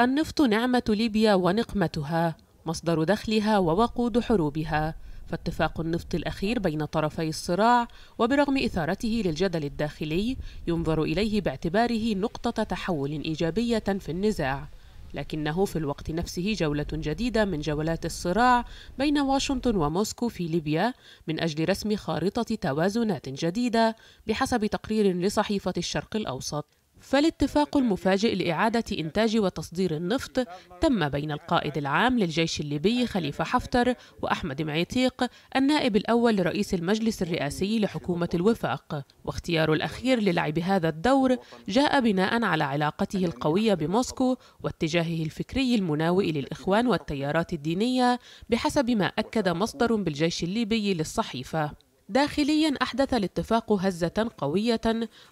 النفط نعمة ليبيا ونقمتها مصدر دخلها ووقود حروبها فاتفاق النفط الأخير بين طرفي الصراع وبرغم إثارته للجدل الداخلي ينظر إليه باعتباره نقطة تحول إيجابية في النزاع لكنه في الوقت نفسه جولة جديدة من جولات الصراع بين واشنطن وموسكو في ليبيا من أجل رسم خارطة توازنات جديدة بحسب تقرير لصحيفة الشرق الأوسط فالاتفاق المفاجئ لإعادة إنتاج وتصدير النفط تم بين القائد العام للجيش الليبي خليفة حفتر وأحمد معيطيق النائب الأول لرئيس المجلس الرئاسي لحكومة الوفاق واختيار الأخير للعب هذا الدور جاء بناء على علاقته القوية بموسكو واتجاهه الفكري المناوئ للإخوان والتيارات الدينية بحسب ما أكد مصدر بالجيش الليبي للصحيفة داخليا أحدث الاتفاق هزة قوية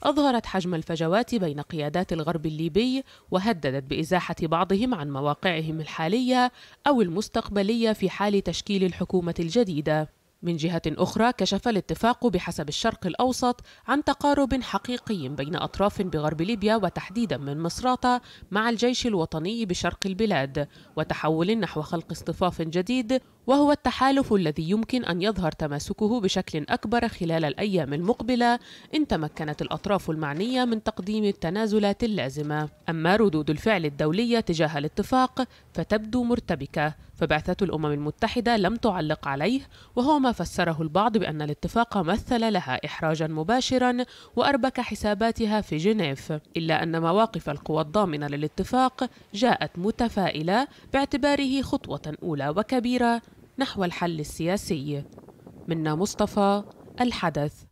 أظهرت حجم الفجوات بين قيادات الغرب الليبي وهددت بإزاحة بعضهم عن مواقعهم الحالية أو المستقبلية في حال تشكيل الحكومة الجديدة من جهة أخرى كشف الاتفاق بحسب الشرق الأوسط عن تقارب حقيقي بين أطراف بغرب ليبيا وتحديدا من مصراتة مع الجيش الوطني بشرق البلاد وتحول نحو خلق اصطفاف جديد وهو التحالف الذي يمكن أن يظهر تماسكه بشكل أكبر خلال الأيام المقبلة إن تمكنت الأطراف المعنية من تقديم التنازلات اللازمة أما ردود الفعل الدولية تجاه الاتفاق فتبدو مرتبكة فبعثة الأمم المتحدة لم تعلق عليه وهو ما فسره البعض بأن الاتفاق مثل لها إحراجا مباشرا وأربك حساباتها في جنيف إلا أن مواقف القوى الضامنة للاتفاق جاءت متفائلة باعتباره خطوة أولى وكبيرة نحو الحل السياسي منا مصطفى الحدث